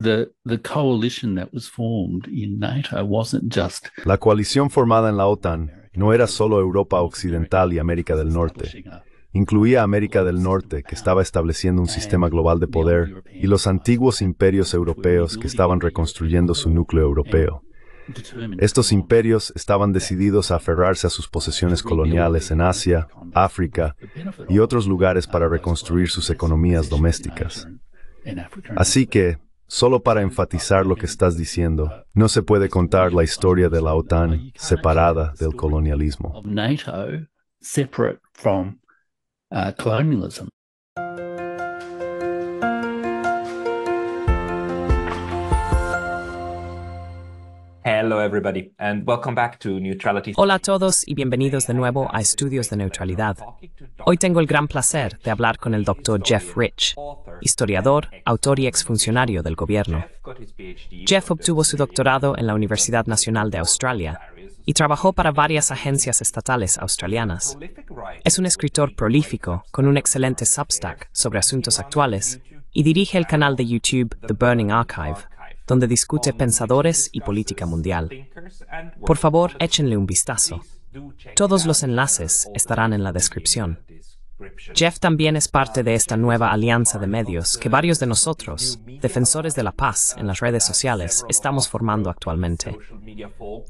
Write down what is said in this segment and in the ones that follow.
La coalición formada en la OTAN no era solo Europa Occidental y América del Norte. Incluía América del Norte, que estaba estableciendo un sistema global de poder, y los antiguos imperios europeos que estaban reconstruyendo su núcleo europeo. Estos imperios estaban decididos a aferrarse a sus posesiones coloniales en Asia, África y otros lugares para reconstruir sus economías domésticas. Así que, Solo para enfatizar lo que estás diciendo, no se puede contar la historia de la OTAN separada del colonialismo. Hello Hola a todos y bienvenidos de nuevo a Estudios de Neutralidad. Hoy tengo el gran placer de hablar con el doctor Jeff Rich, historiador, autor y exfuncionario del gobierno. Jeff obtuvo su doctorado en la Universidad Nacional de Australia y trabajó para varias agencias estatales australianas. Es un escritor prolífico con un excelente Substack sobre asuntos actuales y dirige el canal de YouTube The Burning Archive donde discute pensadores y política mundial. Por favor, échenle un vistazo. Todos los enlaces estarán en la descripción. Jeff también es parte de esta nueva alianza de medios que varios de nosotros, defensores de la paz en las redes sociales, estamos formando actualmente.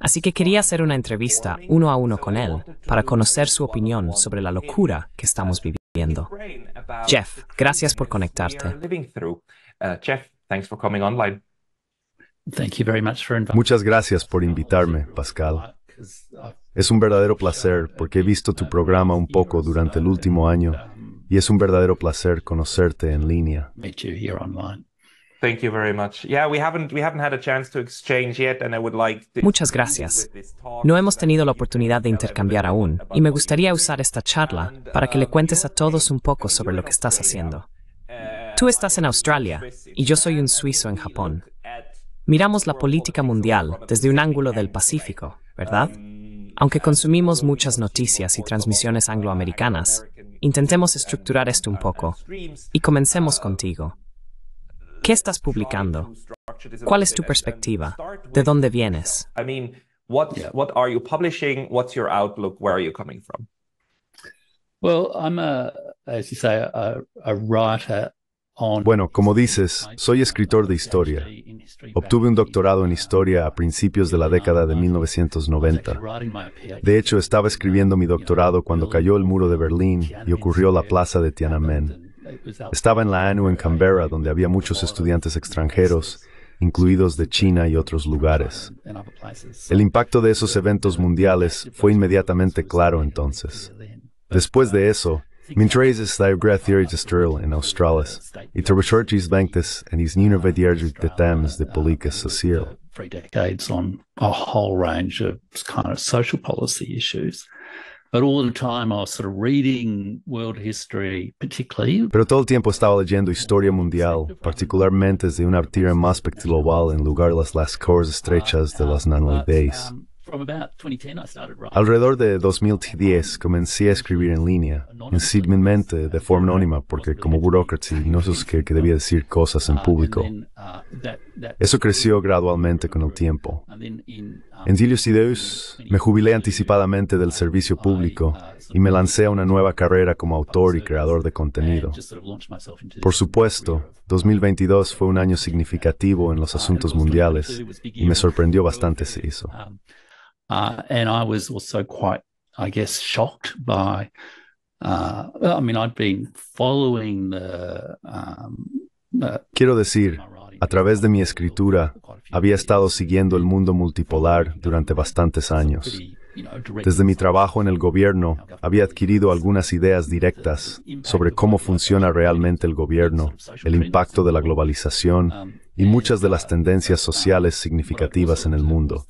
Así que quería hacer una entrevista uno a uno con él para conocer su opinión sobre la locura que estamos viviendo. Jeff, gracias por conectarte. Uh, Jeff, Muchas gracias por invitarme, Pascal. Es un verdadero placer porque he visto tu programa un poco durante el último año y es un verdadero placer conocerte en línea. Muchas gracias. No hemos tenido la oportunidad de intercambiar aún y me gustaría usar esta charla para que le cuentes a todos un poco sobre lo que estás haciendo. Tú estás en Australia y yo soy un suizo en Japón. Miramos la política mundial desde un ángulo del Pacífico, ¿verdad? Aunque consumimos muchas noticias y transmisiones angloamericanas, intentemos estructurar esto un poco y comencemos contigo. ¿Qué estás publicando? ¿Cuál es tu perspectiva? ¿De dónde vienes? Well, I'm as you say, a writer bueno, como dices, soy escritor de historia. Obtuve un doctorado en historia a principios de la década de 1990. De hecho, estaba escribiendo mi doctorado cuando cayó el muro de Berlín y ocurrió la plaza de Tiananmen. Estaba en la ANU en Canberra, donde había muchos estudiantes extranjeros, incluidos de China y otros lugares. El impacto de esos eventos mundiales fue inmediatamente claro entonces. Después de uh, eso, Mintresis diagrathearges turl in Australis, e turbocharges lanctus, and he's unividiarges de thems de policus sociale. Three decades on a whole range of kind of social policy issues. But all the time I was sort of reading world history, particularly. Pero todo el tiempo estaba leyendo historia mundial, particularmente de una tierra más pectilobal en lugar de las, las cores estrechas de las nanolides. Alrededor de 2010 comencé a escribir en línea, Mente, de forma anónima, porque como burócrata no sé que, que debía decir cosas en ah, público. Uh, Eso creció gradualmente con el tiempo. Uh, en Dilius y me jubilé anticipadamente del servicio uh, público y me lancé a una nueva carrera como autor y creador de contenido. Por supuesto, 2022 fue un año significativo en los asuntos mundiales y me sorprendió bastante si hizo. Um, y uh, and I was also shocked Quiero decir, a través de mi escritura, había estado siguiendo el mundo multipolar durante bastantes años. Desde mi trabajo en el gobierno, había adquirido algunas ideas directas sobre cómo funciona realmente el gobierno, el impacto de la globalización um, y muchas de las uh, tendencias uh, sociales significativas en el mundo.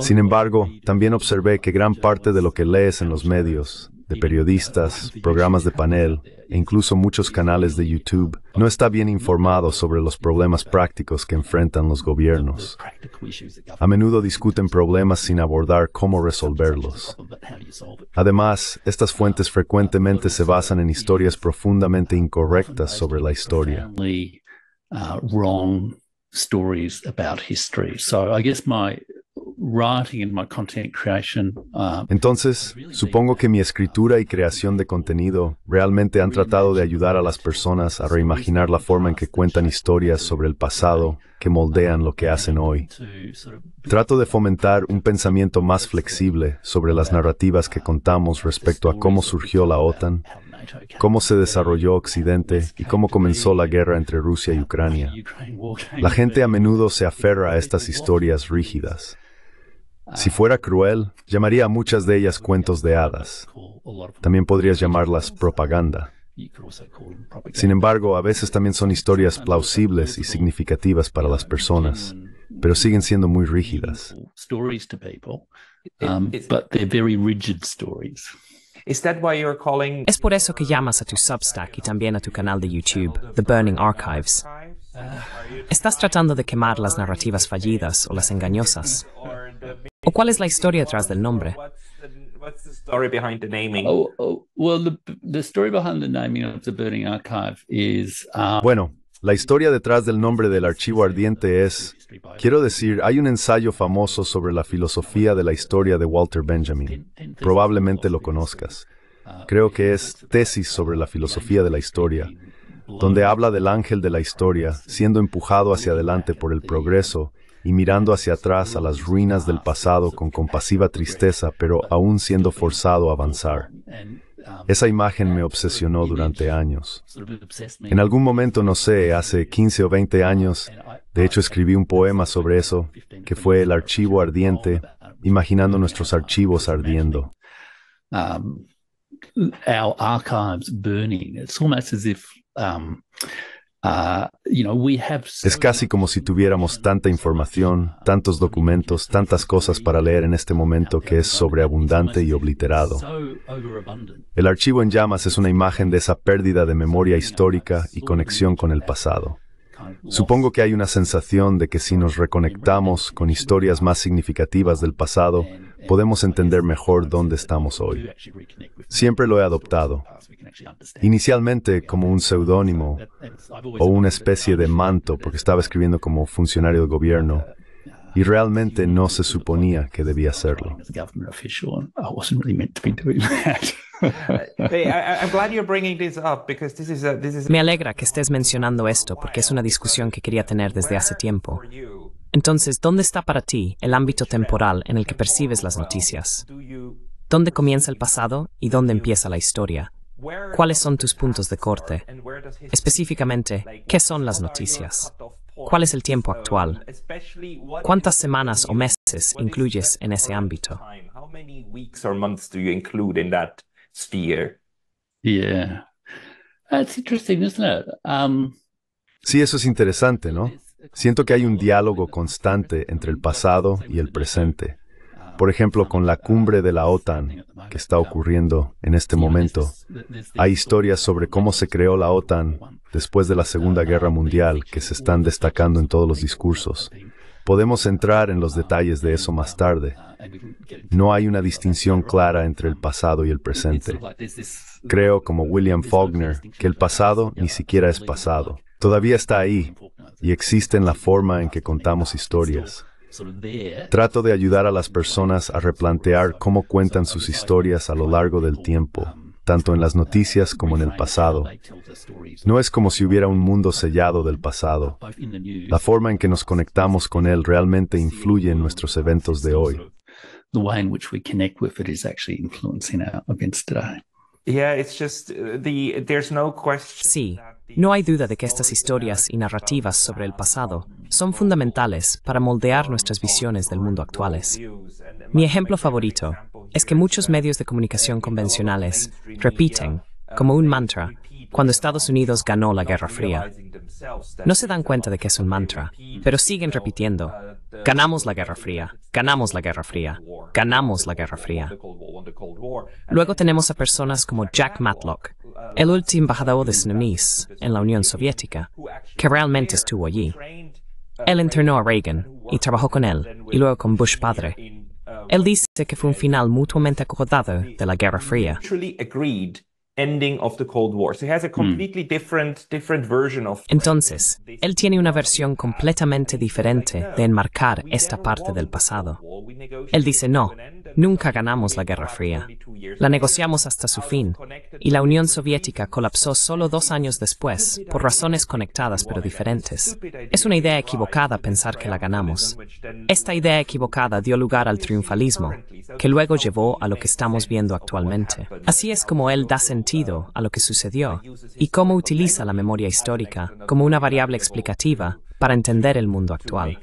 Sin embargo, también observé que gran parte de lo que lees en los medios, de periodistas, programas de panel e incluso muchos canales de YouTube, no está bien informado sobre los problemas prácticos que enfrentan los gobiernos. A menudo discuten problemas sin abordar cómo resolverlos. Además, estas fuentes frecuentemente se basan en historias profundamente incorrectas sobre la historia. Uh, Entonces, supongo que mi escritura y creación de contenido realmente han tratado de ayudar a las personas a reimaginar la forma en que cuentan historias sobre el pasado que um, moldean lo que hacen hoy. Trato de fomentar un pensamiento más flexible sobre las narrativas que contamos respecto a cómo surgió la OTAN, cómo se desarrolló Occidente y cómo comenzó la guerra entre Rusia y Ucrania. La gente a menudo se aferra a estas historias rígidas si fuera cruel, llamaría a muchas de ellas cuentos de hadas. También podrías llamarlas propaganda. Sin embargo, a veces también son historias plausibles y significativas para las personas, pero siguen siendo muy rígidas. Eh, um, es por eso que llamas a tu Substack y también a tu canal de YouTube, The Burning Archives. ¿Estás tratando de quemar las narrativas fallidas o las engañosas? ¿O cuál es la historia detrás del nombre? Um, bueno, la historia detrás del nombre del archivo ardiente es, quiero decir, hay un ensayo famoso sobre la filosofía de la historia de Walter Benjamin. Probablemente lo conozcas. Creo que es Tesis sobre la filosofía de la historia, donde habla del ángel de la historia siendo empujado hacia adelante por el progreso y mirando hacia atrás a las ruinas del pasado con compasiva tristeza, pero aún siendo forzado a avanzar. Esa imagen me obsesionó durante años. En algún momento, no sé, hace 15 o 20 años, de hecho escribí un poema sobre eso, que fue El archivo ardiente, imaginando nuestros archivos ardiendo. Um, our archives burning. It's almost as um, Ah, es casi como si tuviéramos tanta información, tantos documentos, tantas cosas para leer en este momento que es sobreabundante y obliterado. El archivo en llamas es una imagen de esa pérdida de memoria histórica y conexión con el pasado. Supongo que hay una sensación de que si nos reconectamos con historias más significativas del pasado, podemos entender mejor dónde estamos hoy. Siempre lo he adoptado, inicialmente como un seudónimo o una especie de manto, porque estaba escribiendo como funcionario de gobierno y realmente no se suponía que debía hacerlo. Me alegra que estés mencionando esto porque es una discusión que quería tener desde hace tiempo. Entonces, ¿dónde está para ti el ámbito temporal en el que percibes las noticias? ¿Dónde comienza el pasado y dónde empieza la historia? ¿Cuáles son tus puntos de corte? Específicamente, ¿qué son las noticias? ¿Cuál es el tiempo actual? ¿Cuántas semanas o meses incluyes en ese ámbito? Um, sí, eso es interesante, ¿no? Siento que hay un diálogo constante entre el pasado y el presente. Um, Por ejemplo, con la cumbre de la OTAN que está ocurriendo en este momento, hay historias sobre cómo se creó la OTAN después de la Segunda Guerra Mundial que se están destacando en todos los discursos. Podemos entrar en los detalles de eso más tarde. No hay una distinción clara entre el pasado y el presente. Creo, como William Faulkner, que el pasado ni siquiera es pasado. Todavía está ahí y existe en la forma en que contamos historias. Trato de ayudar a las personas a replantear cómo cuentan sus historias a lo largo del tiempo tanto en las noticias como en el pasado. No es como si hubiera un mundo sellado del pasado. La forma en que nos conectamos con él realmente influye en nuestros eventos de hoy. Sí, no hay duda de que estas historias y narrativas sobre el pasado son fundamentales para moldear nuestras visiones del mundo actuales. Mi ejemplo favorito es que muchos medios de comunicación convencionales repiten, como un mantra, cuando Estados Unidos ganó la Guerra Fría. No se dan cuenta de que es un mantra, pero siguen repitiendo, ganamos la Guerra Fría, ganamos la Guerra Fría, ganamos la Guerra Fría. Luego tenemos a personas como Jack Matlock, el último embajador de Sunnis en la Unión Soviética, que realmente estuvo allí. Él internó a Reagan y trabajó con él y luego con Bush padre. Él dice que fue un final mutuamente acordado de la Guerra Fría. Entonces, él tiene una versión completamente diferente de enmarcar esta parte del pasado. Él dice, no, nunca ganamos la Guerra Fría. La negociamos hasta su fin, y la Unión Soviética colapsó solo dos años después, por razones conectadas pero diferentes. Es una idea equivocada pensar que la ganamos. Esta idea equivocada dio lugar al triunfalismo, que luego llevó a lo que estamos viendo actualmente. Así es como él da sentido a lo que sucedió y cómo utiliza la memoria histórica como una variable explicativa para entender el mundo actual.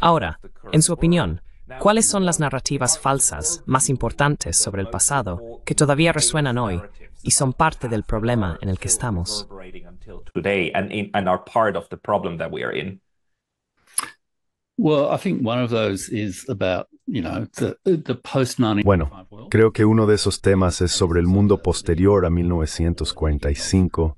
Ahora, en su opinión, ¿cuáles son las narrativas falsas más importantes sobre el pasado que todavía resuenan hoy y son parte del problema en el que estamos? bueno, creo que uno de esos temas es sobre el mundo posterior a 1945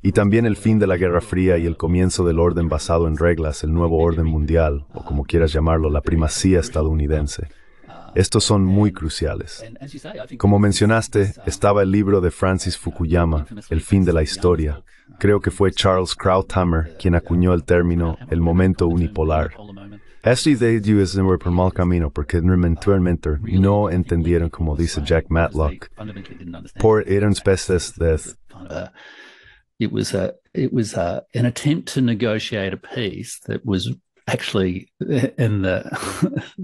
y también el fin de la Guerra Fría y el comienzo del orden basado en reglas, el nuevo orden mundial, o uh, como quieras llamarlo, la primacía estadounidense. Uh, Estos son muy cruciales. Como mencionaste, uh, estaba el libro de Francis Fukuyama, El fin de la historia. Creo que fue Charles Krauthammer quien acuñó el término el momento unipolar es por mal camino porque ah, no entendieron como dice Jack Matlock por de uh, It was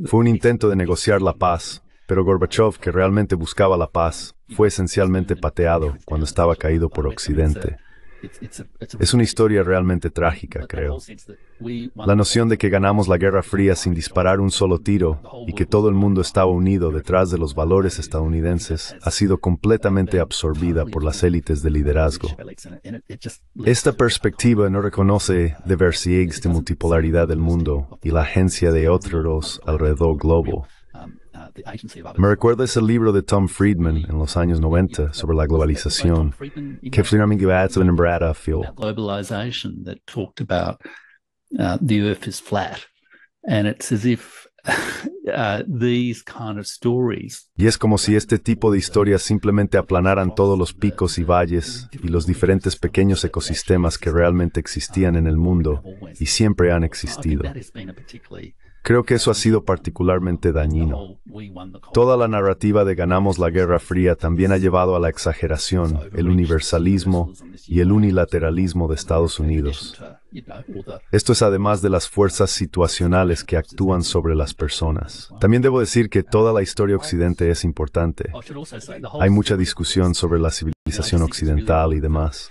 Fue un intento de negociar la paz, pero Gorbachev que realmente buscaba la paz fue esencialmente pateado cuando estaba caído por occidente. Es una historia realmente trágica, creo. La noción de que ganamos la Guerra Fría sin disparar un solo tiro y que todo el mundo estaba unido detrás de los valores estadounidenses ha sido completamente absorbida por las élites de liderazgo. Esta perspectiva no reconoce diversidad de multipolaridad del mundo y la agencia de otros alrededor globo, me recuerda ese libro de Tom Friedman en los años 90 sobre la globalización que fue una gevärt över den feel. Globalization Y es como si este tipo de historias simplemente aplanaran todos los picos y valles y los diferentes pequeños ecosistemas que realmente existían en el mundo y siempre han existido. Creo que eso ha sido particularmente dañino. Toda la narrativa de ganamos la Guerra Fría también ha llevado a la exageración, el universalismo y el unilateralismo de Estados Unidos. Esto es además de las fuerzas situacionales que actúan sobre las personas. También debo decir que toda la historia occidente es importante. Hay mucha discusión sobre la civilización occidental y demás.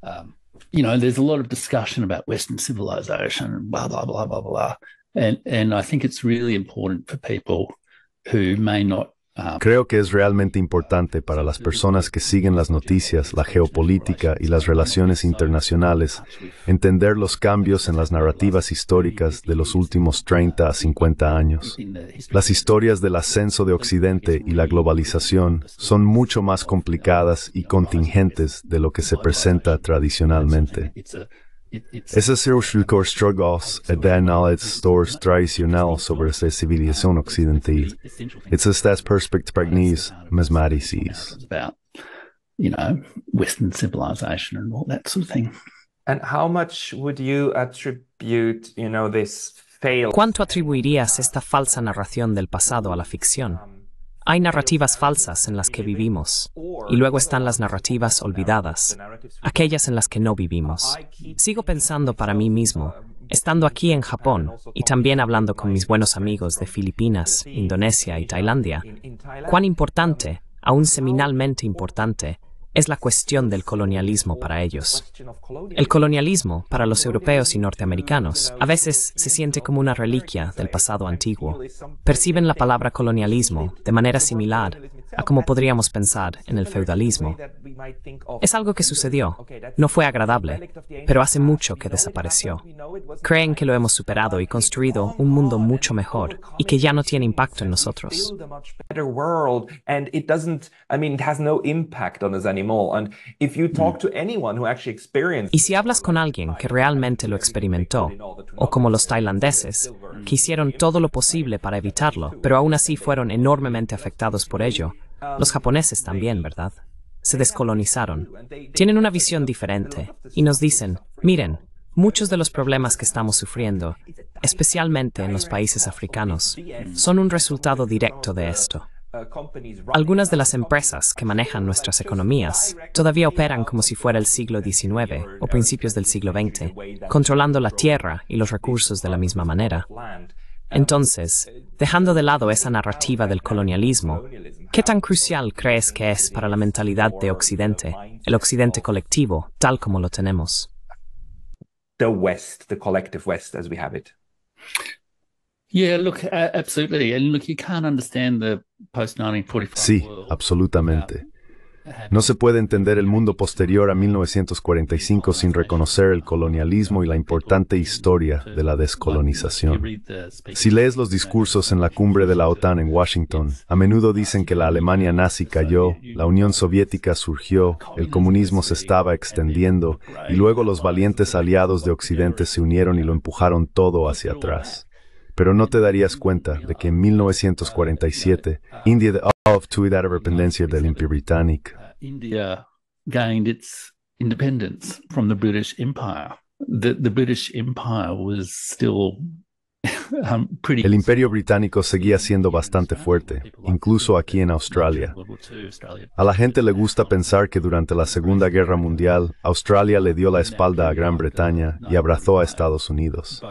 Um, you know, there's a lot of discussion about Western civilization, blah, blah, blah, Creo que es realmente importante para las personas que siguen las noticias, la geopolítica y las relaciones internacionales entender los cambios en las narrativas históricas de los últimos 30 a 50 años. Las historias del ascenso de Occidente y la globalización son mucho más complicadas y contingentes de lo que se presenta tradicionalmente. Ese Shulkor struggles at that knowledge stores tradicional sobre la civilización occidental. It's a that perspective pragnes sees About, you know, Western civilization and all that sort of thing. And how much would you attribute, you know, this fail? ¿Cuánto atribuirías esta falsa narración del pasado a la ficción? Hay narrativas falsas en las que vivimos y luego están las narrativas olvidadas, aquellas en las que no vivimos. Sigo pensando para mí mismo, estando aquí en Japón y también hablando con mis buenos amigos de Filipinas, Indonesia y Tailandia, cuán importante, aún seminalmente importante, es la cuestión del colonialismo para ellos. El colonialismo para los europeos y norteamericanos a veces se siente como una reliquia del pasado antiguo. Perciben la palabra colonialismo de manera similar a como podríamos pensar en el feudalismo. Es algo que sucedió, no fue agradable, pero hace mucho que desapareció. Creen que lo hemos superado y construido un mundo mucho mejor y que ya no tiene impacto en nosotros. Y si hablas con alguien que realmente lo experimentó, o como los tailandeses, que hicieron todo lo posible para evitarlo, pero aún así fueron enormemente afectados por ello, los japoneses también, ¿verdad? Se descolonizaron. Tienen una visión diferente y nos dicen, miren, Muchos de los problemas que estamos sufriendo, especialmente en los países africanos, son un resultado directo de esto. Algunas de las empresas que manejan nuestras economías todavía operan como si fuera el siglo XIX o principios del siglo XX, controlando la tierra y los recursos de la misma manera. Entonces, dejando de lado esa narrativa del colonialismo, ¿qué tan crucial crees que es para la mentalidad de Occidente, el Occidente colectivo, tal como lo tenemos? The sí, absolutamente. No se puede entender el mundo posterior a 1945 sin reconocer el colonialismo y la importante historia de la descolonización. Si lees los discursos en la cumbre de la OTAN en Washington, a menudo dicen que la Alemania nazi cayó, la Unión Soviética surgió, el comunismo se estaba extendiendo y luego los valientes aliados de Occidente se unieron y lo empujaron todo hacia atrás pero no te darías cuenta de que en 1947 India obtuvo su independencia del Imperio Británico. India gained its independence from the British Empire. The, British Empire was still um, el imperio británico seguía siendo bastante fuerte, incluso aquí en Australia. A la gente le gusta pensar que durante la Segunda Guerra Mundial, Australia le dio la espalda a Gran Bretaña y abrazó a Estados Unidos.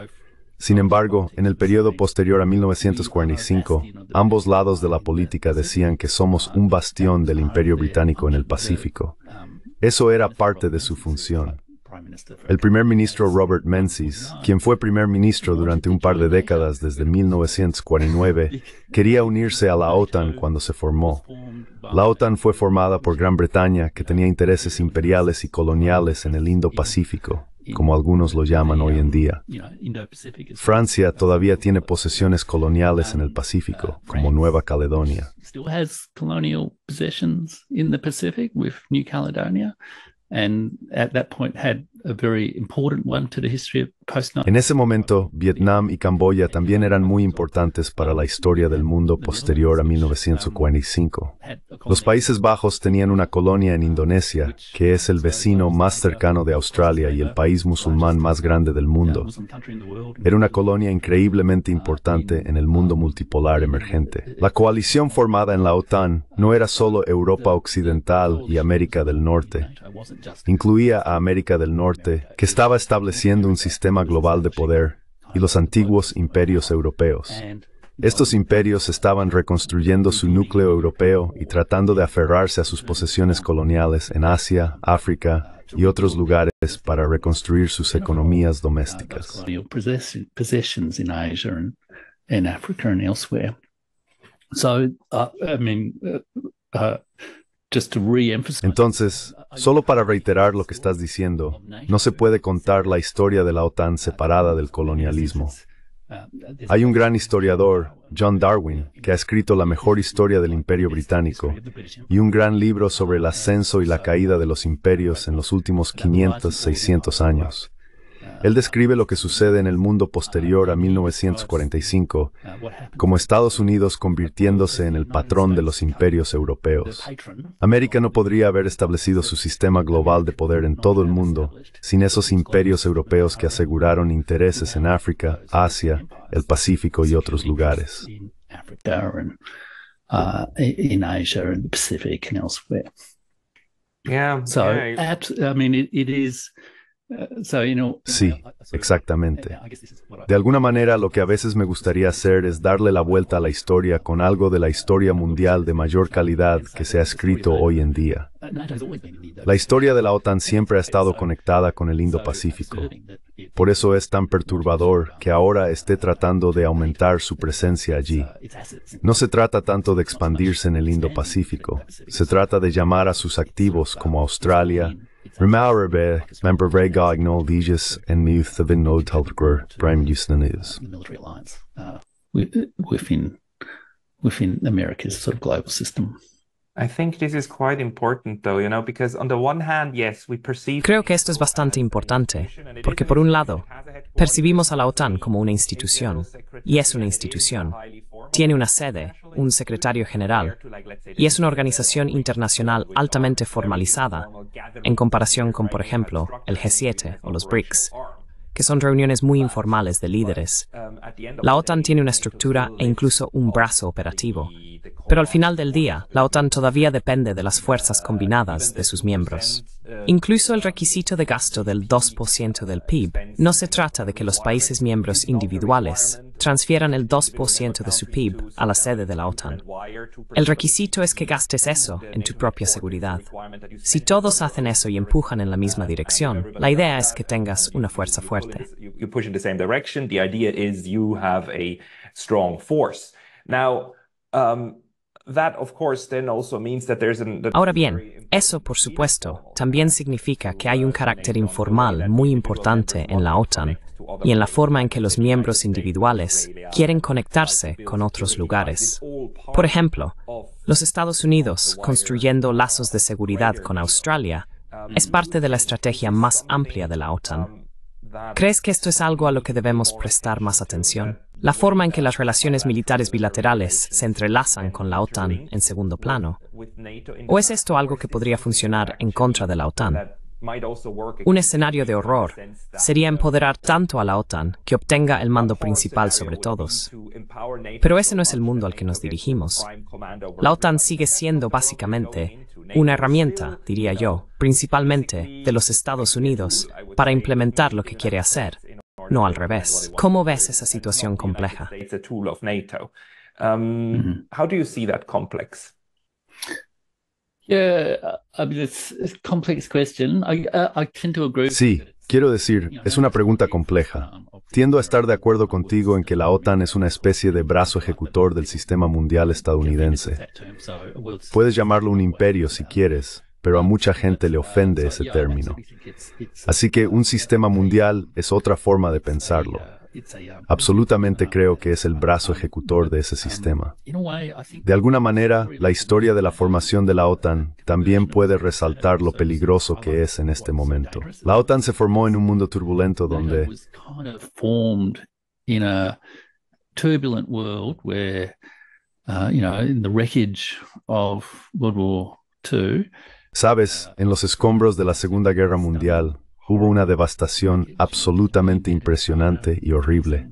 Sin embargo, en el periodo posterior a 1945, ambos lados de la política decían que somos un bastión del imperio británico en el Pacífico. Eso era parte de su función. El primer ministro Robert Menzies, quien fue primer ministro durante un par de décadas desde 1949, quería unirse a la OTAN cuando se formó. La OTAN fue formada por Gran Bretaña, que tenía intereses imperiales y coloniales en el Indo-Pacífico como algunos lo llaman hoy en día. Francia todavía tiene posesiones coloniales en el Pacífico, uh, como Nueva Caledonia. En ese momento, Vietnam y Camboya también eran muy importantes para la historia del mundo posterior a 1945. Los Países Bajos tenían una colonia en Indonesia, que es el vecino más cercano de Australia y el país musulmán más grande del mundo. Era una colonia increíblemente importante en el mundo multipolar emergente. La coalición formada en la OTAN no era solo Europa Occidental y América del Norte. Incluía a América del Norte, que estaba estableciendo un sistema global de poder, y los antiguos imperios europeos. Estos imperios estaban reconstruyendo su núcleo europeo y tratando de aferrarse a sus posesiones coloniales en Asia, África y otros lugares para reconstruir sus economías domésticas. Entonces, solo para reiterar lo que estás diciendo, no se puede contar la historia de la OTAN separada del colonialismo. Hay un gran historiador, John Darwin, que ha escrito la mejor historia del imperio británico y un gran libro sobre el ascenso y la caída de los imperios en los últimos 500, 600 años. Él describe lo que sucede en el mundo posterior a 1945 como Estados Unidos convirtiéndose en el patrón de los imperios europeos. América no podría haber establecido su sistema global de poder en todo el mundo sin esos imperios europeos que aseguraron intereses en África, Asia, el Pacífico y otros lugares. so I mean, it is Uh, sí, uh, exactamente. Eh, de alguna manera, lo que a veces me gustaría hacer es darle la vuelta a la historia con algo de la historia mundial de mayor calidad que se ha escrito hoy en día. Uh, la historia de la OTAN siempre ha estado conectada con el Indo-Pacífico. Por eso es tan perturbador que ahora esté tratando de aumentar su presencia allí. No se trata tanto de expandirse en el Indo-Pacífico, se trata de llamar a sus activos como Australia, Rymau rabe, member of Ignol Legis and Muth of Innod Talgr, Bram Usnanis. The military alliance uh, within within America's sort of global system. Creo que esto es bastante importante, porque por un lado, percibimos a la OTAN como una institución, y es una institución. Tiene una sede, un secretario general, y es una organización internacional altamente formalizada, en comparación con, por ejemplo, el G7 o los BRICS, que son reuniones muy informales de líderes. La OTAN tiene una estructura e incluso un brazo operativo, pero al final del día, la OTAN todavía depende de las fuerzas combinadas de sus miembros. Incluso el requisito de gasto del 2% del PIB no se trata de que los países miembros individuales transfieran el 2% de su PIB a la sede de la OTAN. El requisito es que gastes eso en tu propia seguridad. Si todos hacen eso y empujan en la misma dirección, la idea es que tengas una fuerza fuerte. Now, Ahora bien, eso por supuesto también significa que hay un uh, carácter informal muy importante en la OTAN y en la forma en que los miembros individuales quieren conectarse con otros lugares. Por ejemplo, los Estados Unidos construyendo uh, lazos de seguridad con Australia um, es parte de la estrategia más amplia de la OTAN. Um, ¿Crees que esto es algo a lo que debemos prestar más atención? La forma en que las relaciones militares bilaterales se entrelazan con la OTAN en segundo plano. ¿O es esto algo que podría funcionar en contra de la OTAN? Un escenario de horror sería empoderar tanto a la OTAN que obtenga el mando principal sobre todos. Pero ese no es el mundo al que nos dirigimos. La OTAN sigue siendo básicamente una herramienta, diría yo, principalmente de los Estados Unidos para implementar lo que quiere hacer no al revés. ¿Cómo ves esa situación compleja? Sí, quiero decir, es una pregunta compleja. Um, Tiendo a estar de acuerdo contigo en que la OTAN es una especie de brazo ejecutor del sistema mundial estadounidense. Puedes llamarlo un imperio si quieres, pero a mucha gente le ofende ese término. Así que un sistema mundial es otra forma de pensarlo. Absolutamente creo que es el brazo ejecutor de ese sistema. De alguna manera, la historia de la formación de la OTAN también puede resaltar lo peligroso que es en este momento. La OTAN se formó en un mundo turbulento donde Sabes, en los escombros de la Segunda Guerra Mundial hubo una devastación absolutamente impresionante y horrible.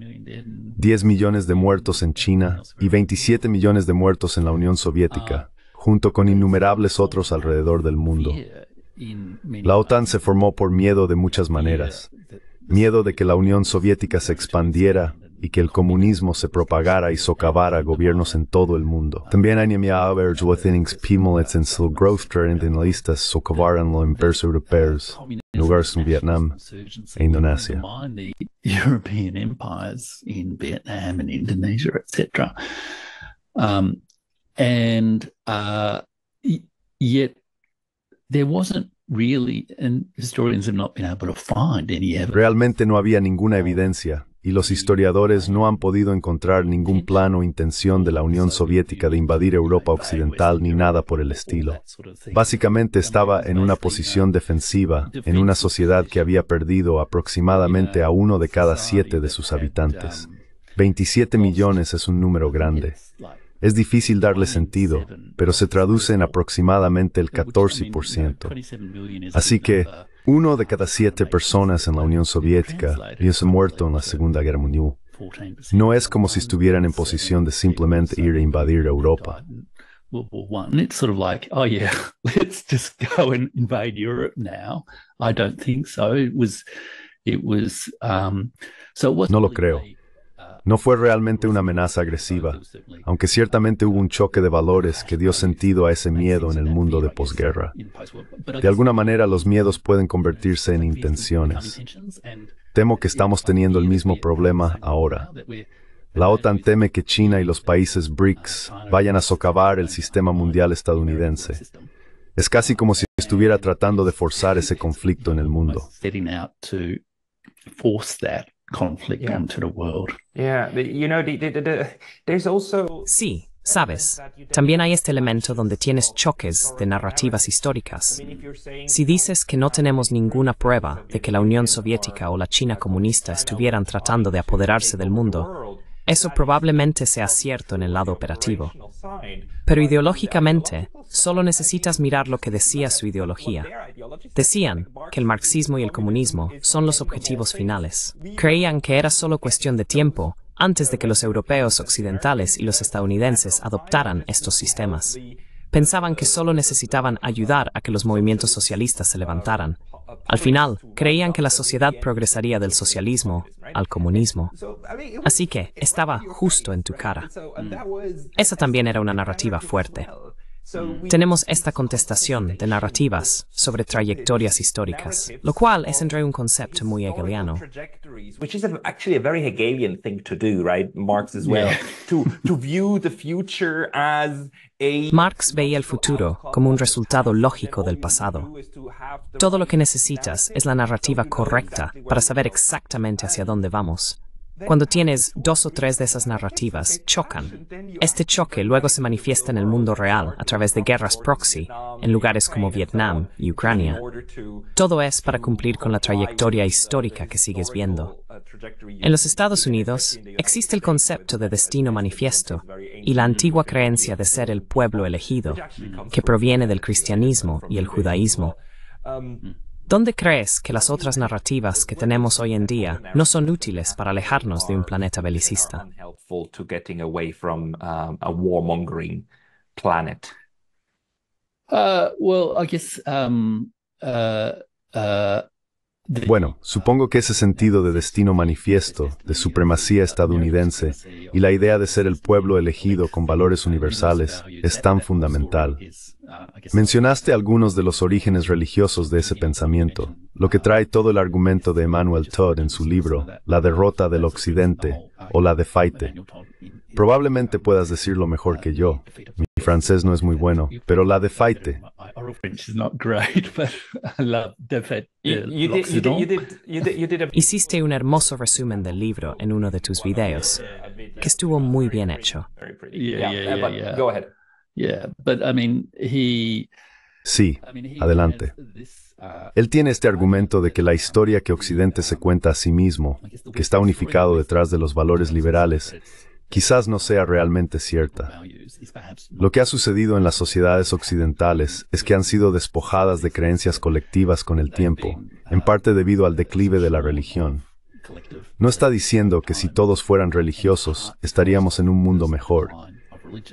10 millones de muertos en China y 27 millones de muertos en la Unión Soviética, junto con innumerables otros alrededor del mundo. La OTAN se formó por miedo de muchas maneras. Miedo de que la Unión Soviética se expandiera y que el comunismo se propagara y socavara gobiernos en todo el mundo. También so growth en Silgrowster socavar en los imperios europeos, lugares en Vietnam e Indonesia. European empires in Vietnam and Indonesia, etc. Um, and uh, yet there wasn't really, and historians have not been able to find any evidence. Realmente no había ninguna evidencia y los historiadores no han podido encontrar ningún plan o intención de la Unión Soviética de invadir Europa Occidental ni nada por el estilo. Básicamente estaba en una posición defensiva, en una sociedad que había perdido aproximadamente a uno de cada siete de sus habitantes. 27 millones es un número grande. Es difícil darle sentido, pero se traduce en aproximadamente el 14%. Así que uno de cada siete personas en la Unión Soviética hubiese muerto en la Segunda Guerra Mundial. No es como si estuvieran en posición de simplemente ir a invadir Europa. no lo creo. No fue realmente una amenaza agresiva, aunque ciertamente hubo un choque de valores que dio sentido a ese miedo en el mundo de posguerra. De alguna manera los miedos pueden convertirse en intenciones. Temo que estamos teniendo el mismo problema ahora. La OTAN teme que China y los países BRICS vayan a socavar el sistema mundial estadounidense. Es casi como si estuviera tratando de forzar ese conflicto en el mundo. Sí, sabes. También hay este elemento donde tienes choques de narrativas históricas. Si dices que no tenemos ninguna prueba de que la Unión Soviética o la China comunista estuvieran tratando de apoderarse del mundo, eso probablemente sea cierto en el lado operativo. Pero ideológicamente, solo necesitas mirar lo que decía su ideología. Decían que el marxismo y el comunismo son los objetivos finales. Creían que era solo cuestión de tiempo antes de que los europeos occidentales y los estadounidenses adoptaran estos sistemas pensaban que solo necesitaban ayudar a que los movimientos socialistas se levantaran. Al final, creían que la sociedad progresaría del socialismo al comunismo. Así que estaba justo en tu cara. Esa también era una narrativa fuerte. Tenemos esta contestación de narrativas sobre trayectorias históricas, lo cual es entre un concepto muy hegeliano. Marx veía el futuro como un resultado lógico del pasado. Todo lo que necesitas es la narrativa correcta para saber exactamente hacia dónde vamos. Cuando tienes dos o tres de esas narrativas, chocan. Este choque luego se manifiesta en el mundo real a través de guerras proxy en lugares como Vietnam y Ucrania. Todo es para cumplir con la trayectoria histórica que sigues viendo. En los Estados Unidos existe el concepto de destino manifiesto y la antigua creencia de ser el pueblo elegido, que proviene del cristianismo y el judaísmo. ¿Dónde crees que las otras narrativas que tenemos hoy en día no son útiles para alejarnos de un planeta belicista? Uh, uh, well, I guess um, uh, bueno, supongo que ese sentido de destino manifiesto, de supremacía estadounidense y la idea de ser el pueblo elegido con valores universales es tan fundamental. Mencionaste algunos de los orígenes religiosos de ese pensamiento, lo que trae todo el argumento de Emmanuel Todd en su libro La derrota del Occidente o la defaite. Probablemente puedas decirlo mejor que yo francés no es muy bueno, pero la de Faite. Hiciste un hermoso resumen del libro en uno de tus videos, que estuvo muy bien hecho. Sí, adelante. Uh, Él tiene este argumento de que la historia que Occidente se cuenta a sí mismo, que está unificado detrás de los valores liberales, quizás no sea realmente cierta. Lo que ha sucedido en las sociedades occidentales es que han sido despojadas de creencias colectivas con el tiempo, uh, en parte debido al declive de la religión. No está diciendo que si todos fueran religiosos, estaríamos en un mundo mejor.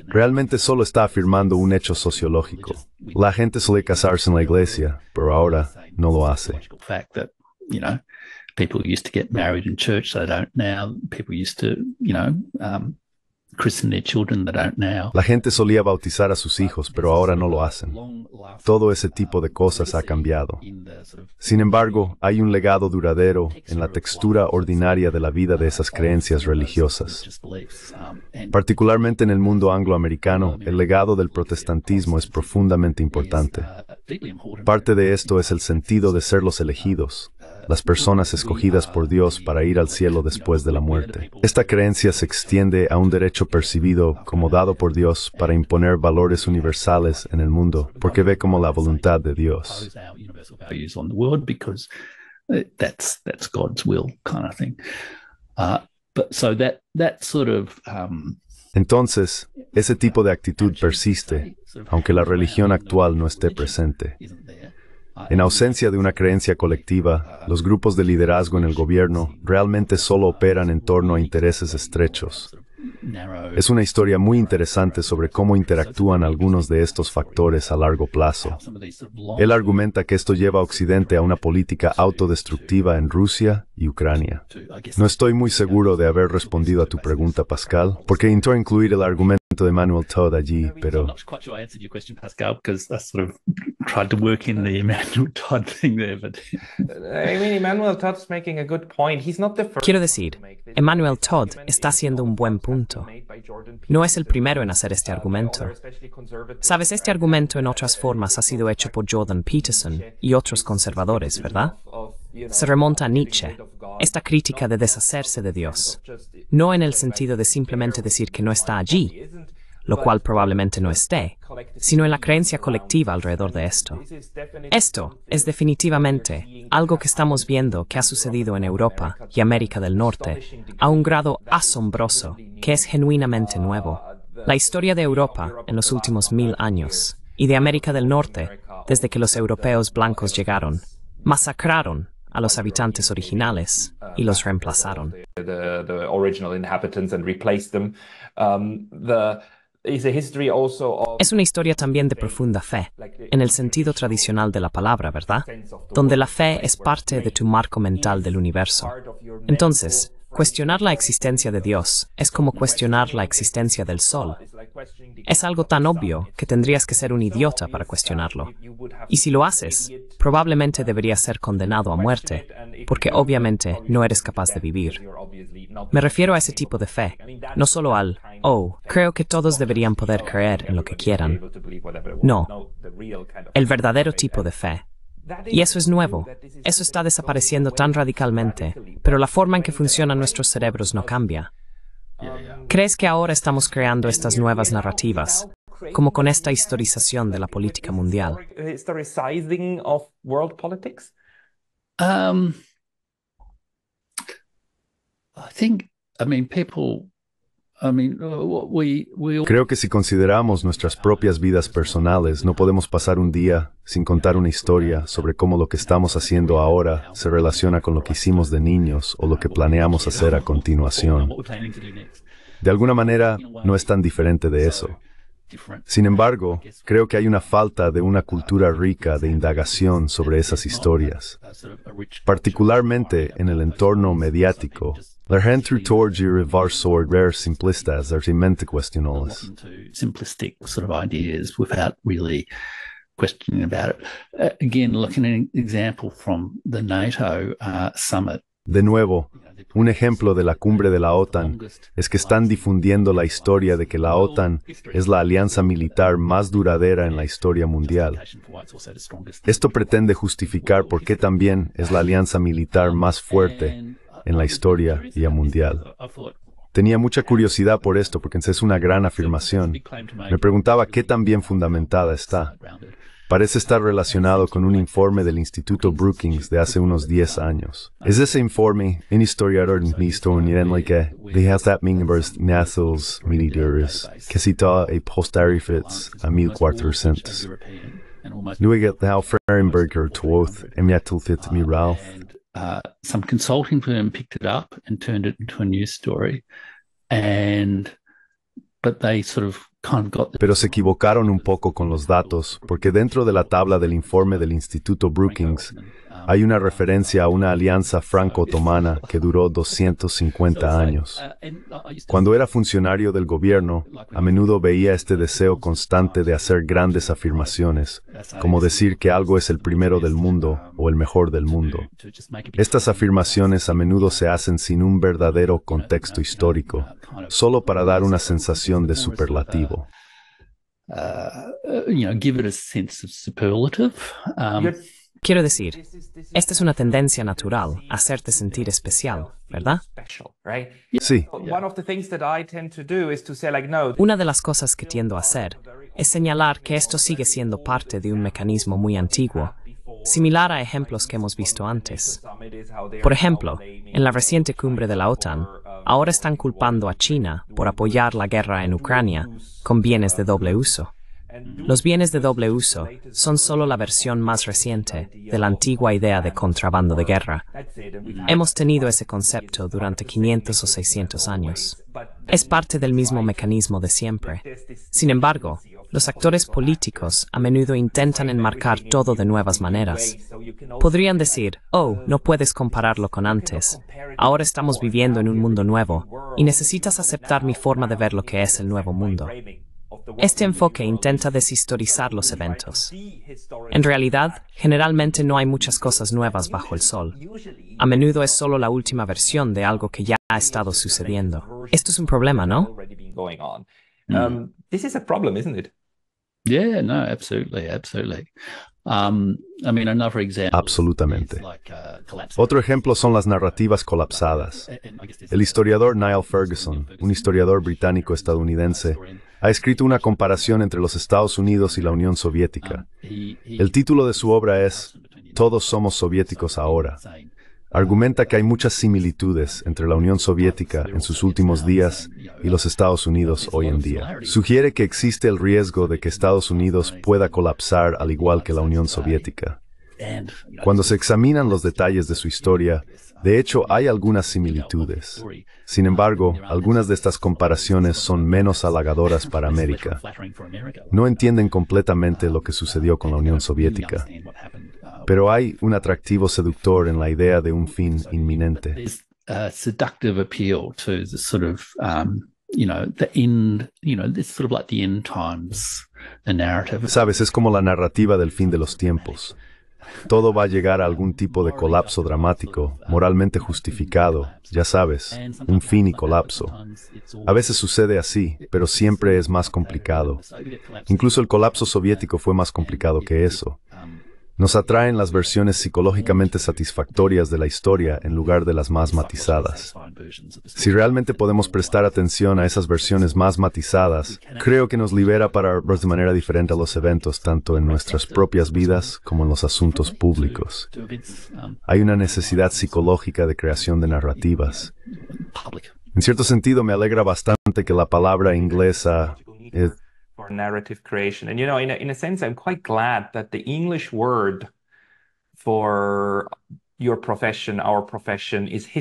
Realmente solo está afirmando un hecho sociológico. La gente suele casarse en la iglesia, pero ahora no lo hace. La gente solía bautizar a sus hijos, pero ahora no lo hacen. Todo ese tipo de cosas ha cambiado. Sin embargo, hay un legado duradero en la textura ordinaria de la vida de esas creencias religiosas. Um, Particularmente en el mundo angloamericano, el legado del protestantismo es profundamente uh, importante. Parte de esto es el sentido de ser los elegidos, las personas escogidas por Dios para ir al cielo después de la muerte. Esta creencia se extiende a un derecho percibido como dado por Dios para imponer valores universales en el mundo, porque ve como la voluntad de Dios. Entonces, ese tipo de actitud persiste, aunque la religión actual no esté presente. En ausencia de una creencia colectiva, los grupos de liderazgo en el gobierno realmente solo operan en torno a intereses estrechos. Es una historia muy interesante sobre cómo interactúan algunos de estos factores a largo plazo. Él argumenta que esto lleva a Occidente a una política autodestructiva en Rusia y Ucrania. No estoy muy seguro de haber respondido a tu pregunta, Pascal, porque intento incluir el argumento de Manuel Todd allí, pero... Quiero decir, Emmanuel Todd está haciendo un buen punto. No es el primero en hacer este uh, argumento. Sabes, este argumento en otras formas ha sido hecho por Jordan Peterson y otros conservadores, ¿verdad? se remonta a Nietzsche, esta crítica de deshacerse de Dios, no en el sentido de simplemente decir que no está allí, lo cual probablemente no esté, sino en la creencia colectiva alrededor de esto. Esto es definitivamente algo que estamos viendo que ha sucedido en Europa y América del Norte a un grado asombroso que es genuinamente nuevo. La historia de Europa en los últimos mil años y de América del Norte desde que los europeos blancos llegaron, masacraron a los habitantes originales y los reemplazaron. Es una historia también de profunda fe, en el sentido tradicional de la palabra, ¿verdad? Donde la fe es parte de tu marco mental del universo. Entonces, Cuestionar la existencia de Dios es como cuestionar la existencia del Sol. Es algo tan obvio que tendrías que ser un idiota para cuestionarlo. Y si lo haces, probablemente deberías ser condenado a muerte, porque obviamente no eres capaz de vivir. Me refiero a ese tipo de fe, no solo al, oh, creo que todos deberían poder creer en lo que quieran. No, el verdadero tipo de fe y eso es nuevo. Eso está desapareciendo tan radicalmente, pero la forma en que funcionan nuestros cerebros no cambia. ¿Crees que ahora estamos creando estas nuevas narrativas, como con esta historización de la política mundial? Um, I think, I mean, people Uh, creo que si consideramos nuestras propias vidas personales, no podemos pasar un día sin contar una historia sobre cómo lo que estamos haciendo ahora se relaciona con lo que hicimos de niños o lo que planeamos hacer a continuación. De alguna manera, no es tan diferente de eso. Sin embargo, creo que hay una falta de una cultura rica de indagación sobre esas historias, particularmente en el entorno mediático sort of ideas without really questioning about uh, again, looking an example from the NATO uh, summit. De nuevo, un ejemplo de la cumbre de la OTAN es que están difundiendo la historia de que la OTAN es la alianza militar más duradera en la historia mundial. Esto pretende justificar por qué también es la alianza militar más fuerte en la historia y a mundial. Tenía mucha curiosidad por esto porque es una gran afirmación. Me preguntaba qué tan bien fundamentada está. Parece estar relacionado con un informe del Instituto Brookings de hace unos 10 años. Es ese informe, un historiador en estadounidense que dejó Mingbers Nassels Militares, que cita a postarifets a 1400. Luego, Frauenberger Tuoth, mi Ralph. Uh, some consulting firm picked it up and turned it into a news story. And, but they sort of kind of got. Pero se equivocaron un poco con los datos, porque dentro de la tabla del informe del Instituto Brookings Hay una referencia a una alianza franco-otomana que duró 250 años. Cuando era funcionario del gobierno, a menudo veía este deseo constante de hacer grandes afirmaciones, como decir que algo es el primero del mundo o el mejor del mundo. Estas afirmaciones a menudo se hacen sin un verdadero contexto histórico, solo para dar una sensación de superlativo. Quiero decir, esta es una tendencia natural, hacerte sentir especial, ¿verdad? Sí. Una de las cosas que tiendo a hacer es señalar que esto sigue siendo parte de un mecanismo muy antiguo, similar a ejemplos que hemos visto antes. Por ejemplo, en la reciente cumbre de la OTAN, ahora están culpando a China por apoyar la guerra en Ucrania con bienes de doble uso. Los bienes de doble uso son solo la versión más reciente de la antigua idea de contrabando de guerra. Hemos tenido ese concepto durante 500 o 600 años. Es parte del mismo mecanismo de siempre. Sin embargo, los actores políticos a menudo intentan enmarcar todo de nuevas maneras. Podrían decir, oh, no puedes compararlo con antes. Ahora estamos viviendo en un mundo nuevo y necesitas aceptar mi forma de ver lo que es el nuevo mundo. Este enfoque intenta deshistorizar los eventos. En realidad, generalmente no hay muchas cosas nuevas bajo el sol. A menudo es solo la última versión de algo que ya ha estado sucediendo. Esto es un problema, ¿no? Absolutamente. Otro ejemplo son las narrativas colapsadas. Eh, eh, el historiador Niall Ferguson, un historiador británico-estadounidense, ha escrito una comparación entre los Estados Unidos y la Unión Soviética. El título de su obra es Todos somos soviéticos ahora. Argumenta que hay muchas similitudes entre la Unión Soviética en sus últimos días y los Estados Unidos hoy en día. Sugiere que existe el riesgo de que Estados Unidos pueda colapsar al igual que la Unión Soviética. Cuando se examinan los detalles de su historia, de hecho, hay algunas similitudes. Sin embargo, algunas de estas comparaciones son menos halagadoras para América. No entienden completamente lo que sucedió con la Unión Soviética. Pero hay un atractivo seductor en la idea de un fin inminente. Sabes, es como la narrativa del fin de los tiempos. Todo va a llegar a algún tipo de colapso dramático, moralmente justificado, ya sabes, un fin y colapso. A veces sucede así, pero siempre es más complicado. Incluso el colapso soviético fue más complicado que eso. Nos atraen las versiones psicológicamente satisfactorias de la historia en lugar de las más matizadas. Si realmente podemos prestar atención a esas versiones más matizadas, creo que nos libera para de manera diferente a los eventos, tanto en nuestras propias vidas como en los asuntos públicos. Hay una necesidad psicológica de creación de narrativas. En cierto sentido, me alegra bastante que la palabra inglesa eh, for narrative creation. And you know, in a, in a sense, I'm quite glad that the English word for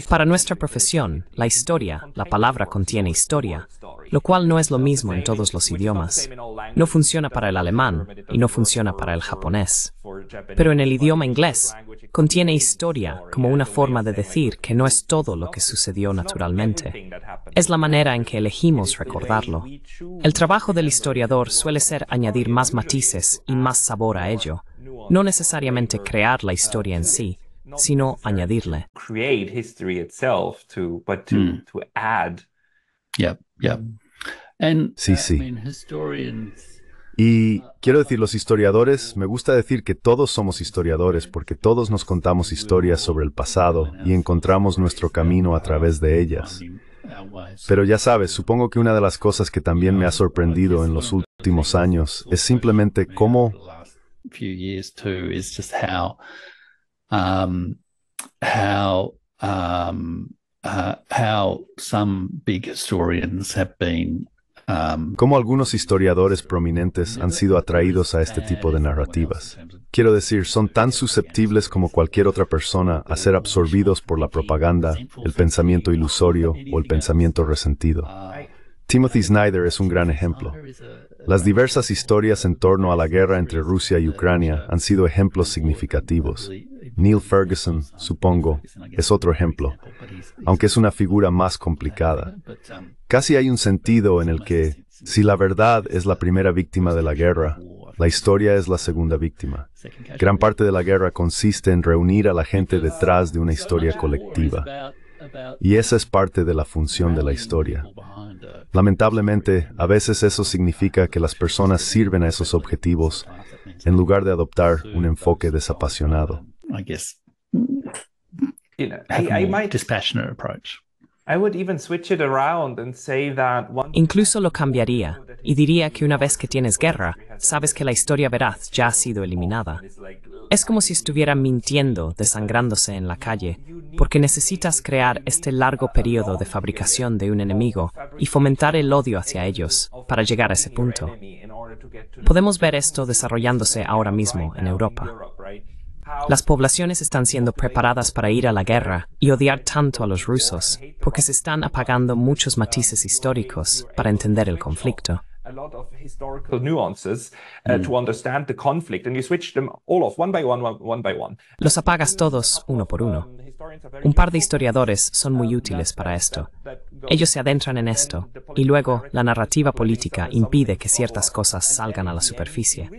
Para nuestra profesión, la historia, la palabra contiene historia, lo cual no es lo mismo en todos los idiomas. No funciona para el alemán y no funciona para el japonés. Pero en el idioma inglés, contiene historia como una forma de decir que no es todo lo que sucedió naturalmente. Es la manera en que elegimos recordarlo. El trabajo del historiador suele ser añadir más matices y más sabor a ello, no necesariamente crear la historia en sí sino añadirle. Create history itself to, but to, hmm. add. sí, uh, sí. Y uh, quiero decir, los historiadores, me gusta decir que todos somos historiadores porque todos nos contamos historias sobre el pasado y encontramos nuestro camino a través de ellas. Pero ya sabes, supongo que una de las cosas que también me ha sorprendido en los últimos años es simplemente cómo cómo algunos historiadores prominentes han sido atraídos a este tipo de narrativas. Quiero decir, son tan susceptibles como cualquier otra persona a ser absorbidos por la propaganda, el pensamiento ilusorio o el pensamiento resentido. Timothy Snyder es un gran ejemplo. Las diversas historias en torno a la guerra entre Rusia y Ucrania han sido ejemplos significativos. Neil Ferguson, supongo, es otro ejemplo, aunque es una figura más complicada. Casi hay un sentido en el que, si la verdad es la primera víctima de la guerra, la historia es la segunda víctima. Gran parte de la guerra consiste en reunir a la gente detrás de una historia colectiva. Y esa es parte de la función de la historia. Lamentablemente, a veces eso significa que las personas sirven a esos objetivos en lugar de adoptar un enfoque desapasionado. Incluso lo cambiaría y diría que una vez que tienes guerra, sabes que la historia veraz ya ha sido eliminada. Es como si estuviera mintiendo, desangrándose en la calle, porque necesitas crear este largo periodo de fabricación de un enemigo y fomentar el odio hacia ellos para llegar a ese punto. Podemos ver esto desarrollándose ahora mismo en Europa. Las poblaciones están siendo preparadas para ir a la guerra y odiar tanto a los rusos porque se están apagando muchos matices históricos para entender el conflicto. Los apagas todos uno por uno. Un par de historiadores son muy útiles para esto. Ellos se adentran en esto y luego la narrativa política impide que ciertas cosas salgan a la superficie.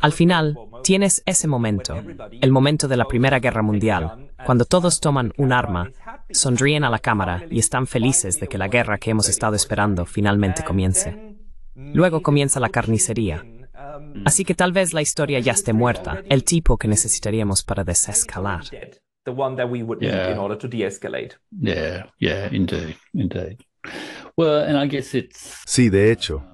Al final, tienes ese momento, el momento de la Primera Guerra Mundial, cuando todos toman un arma, sonríen a la cámara y están felices de que la guerra que hemos estado esperando finalmente comience. Luego comienza la carnicería, Así que tal vez la historia ya esté muerta, el tipo que necesitaríamos para desescalar. Sí, de hecho.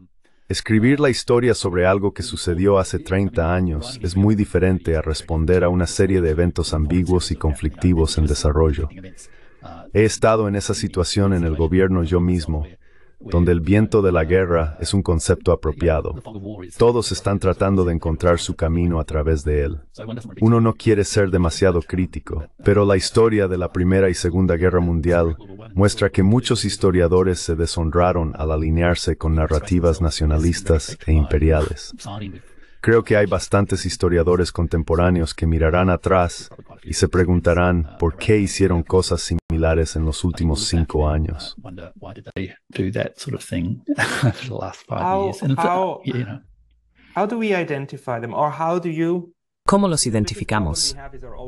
Escribir la historia sobre algo que sucedió hace 30 años es muy diferente a responder a una serie de eventos ambiguos y conflictivos en desarrollo. He estado en esa situación en el gobierno yo mismo donde el viento de la guerra es un concepto apropiado. Todos están tratando de encontrar su camino a través de él. Uno no quiere ser demasiado crítico, pero la historia de la Primera y Segunda Guerra Mundial muestra que muchos historiadores se deshonraron al alinearse con narrativas nacionalistas e imperiales. Creo que hay bastantes historiadores contemporáneos que mirarán atrás y se preguntarán por qué hicieron cosas similares en los últimos cinco años. ¿Cómo los identificamos?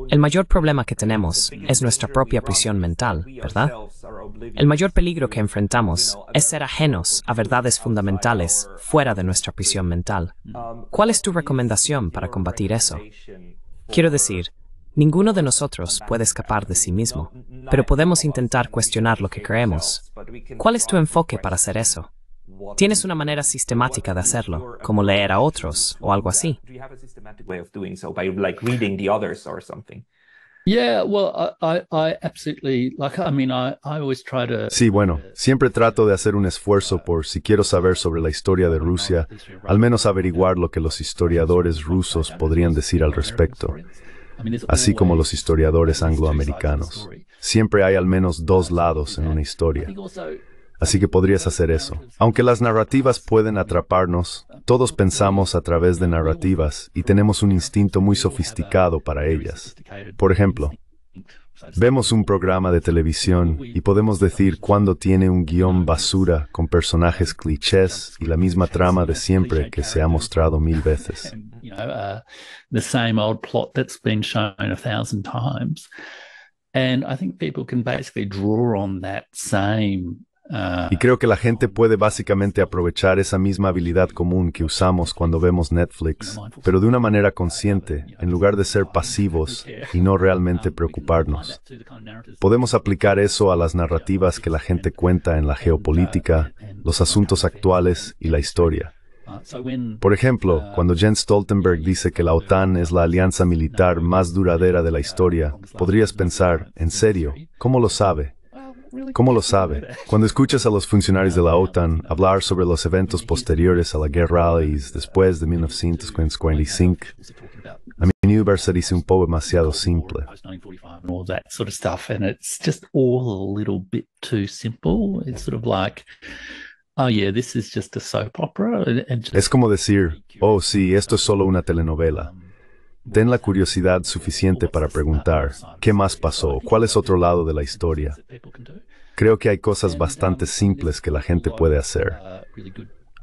El mayor problema que tenemos es nuestra propia prisión mental, ¿verdad? El mayor peligro que enfrentamos es ser ajenos a verdades fundamentales fuera de nuestra prisión mental. ¿Cuál es tu recomendación para combatir eso? Quiero decir, ninguno de nosotros puede escapar de sí mismo, pero podemos intentar cuestionar lo que creemos. ¿Cuál es tu enfoque para hacer eso? Tienes una manera sistemática de hacerlo, como leer a otros o algo así. Sí, bueno, uh, siempre trato de hacer un esfuerzo uh, por si quiero saber sobre la historia de Rusia, al menos averiguar lo que los historiadores rusos podrían decir al respecto, así como los historiadores angloamericanos. Siempre hay al menos dos lados en una historia. Así que podrías hacer eso. Aunque las narrativas pueden atraparnos, todos pensamos a través de narrativas y tenemos un instinto muy sofisticado para ellas. Por ejemplo, Vemos un programa de televisión y podemos decir cuándo tiene un guión basura con personajes clichés y la misma trama de siempre que se ha mostrado mil veces. And I think people can basically draw on that same Ah. Y creo que la gente puede básicamente aprovechar esa misma habilidad común que usamos cuando vemos Netflix, pero de una manera consciente, en lugar de ser pasivos y no realmente preocuparnos. Podemos aplicar eso a las narrativas que la gente cuenta en la uh, geopolítica, los asuntos actuales y la historia. Uh, Por ejemplo, uh, cuando Jens Stoltenberg dice que la OTAN es la alianza militar más duradera de la historia, podrías pensar, ¿en serio? ¿Cómo lo sabe? ¿Cómo lo sabe? Cuando escuchas a los funcionarios de la OTAN hablar sobre los eventos posteriores a la guerra y después de 1945, a universo dice un poco demasiado simple. Es como decir, oh sí, esto es solo una telenovela. Ten la curiosidad suficiente para preguntar, ¿qué más pasó? ¿Cuál es otro lado de la historia? Creo que hay cosas bastante simples que la gente puede hacer.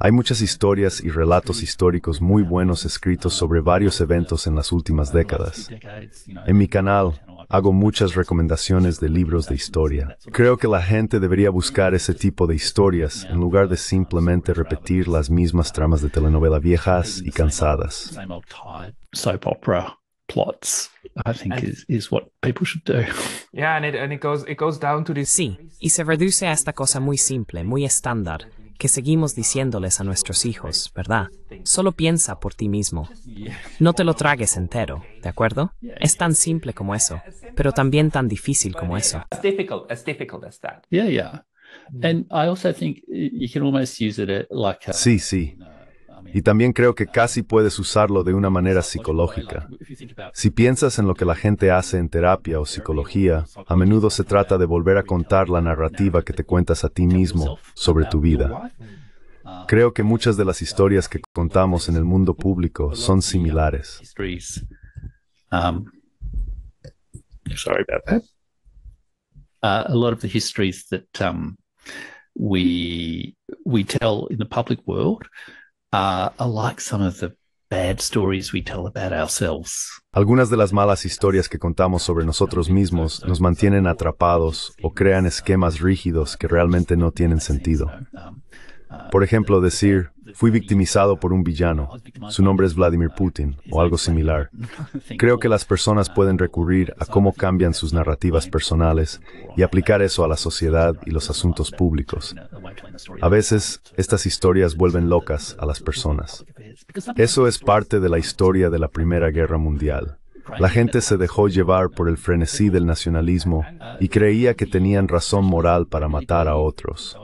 Hay muchas historias y relatos históricos muy buenos escritos sobre varios eventos en las últimas décadas. En mi canal, Hago muchas recomendaciones de libros de historia. Creo que la gente debería buscar ese tipo de historias en lugar de simplemente repetir las mismas tramas de telenovela viejas y cansadas. Sí, y se reduce a esta cosa muy simple, muy estándar que seguimos diciéndoles a nuestros hijos, ¿verdad? Solo piensa por ti mismo. No te lo tragues entero, ¿de acuerdo? Es tan simple como eso, pero también tan difícil como eso. Uh, sí, sí. Y también creo que casi puedes usarlo de una manera psicológica. Si piensas en lo que la gente hace en terapia o psicología, a menudo se trata de volver a contar la narrativa que te cuentas a ti mismo sobre tu vida. Uh, creo que muchas de las historias que contamos en el mundo público son uh, similares. Um, Sorry about that. Algunas de las malas historias que contamos sobre nosotros mismos nos mantienen atrapados o crean esquemas rígidos que realmente no tienen sentido. Por ejemplo, decir, Fui victimizado por un villano. Su nombre es Vladimir Putin o algo similar. Creo que las personas pueden recurrir a cómo cambian sus narrativas personales y aplicar eso a la sociedad y los asuntos públicos. A veces, estas historias vuelven locas a las personas. Eso es parte de la historia de la Primera Guerra Mundial. La gente se dejó llevar por el frenesí del nacionalismo y creía que tenían razón moral para matar a otros.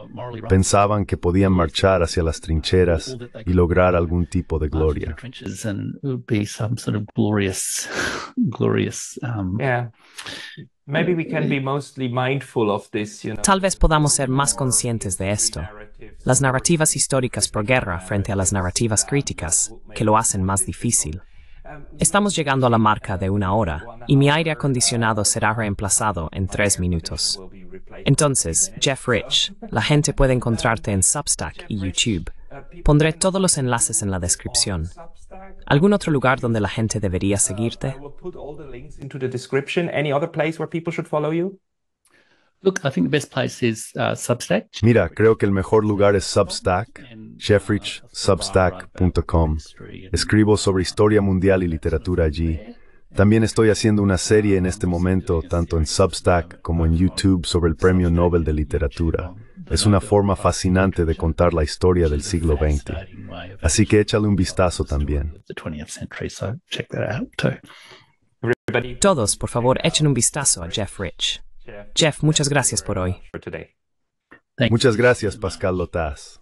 Pensaban que podían marchar hacia las trincheras y lograr algún tipo de gloria. Tal vez podamos ser más conscientes de esto. Las narrativas históricas por guerra frente a las narrativas críticas, que lo hacen más difícil. Estamos llegando a la marca de una hora y mi aire acondicionado será reemplazado en tres minutos. Entonces, Jeff Rich, la gente puede encontrarte en Substack y YouTube. Pondré todos los enlaces en la descripción. ¿Algún otro lugar donde la gente debería seguirte? Mira, creo que el mejor lugar es Substack, jeffrichsubstack.com. Escribo sobre historia mundial y literatura allí. También estoy haciendo una serie en este momento, tanto en Substack como en YouTube, sobre el Premio Nobel de Literatura. Es una forma fascinante de contar la historia del siglo XX. Así que échale un vistazo también. Todos, por favor, echen un vistazo a Jeff Rich. Jeff, muchas gracias por hoy. Muchas gracias, Pascal Lotaz.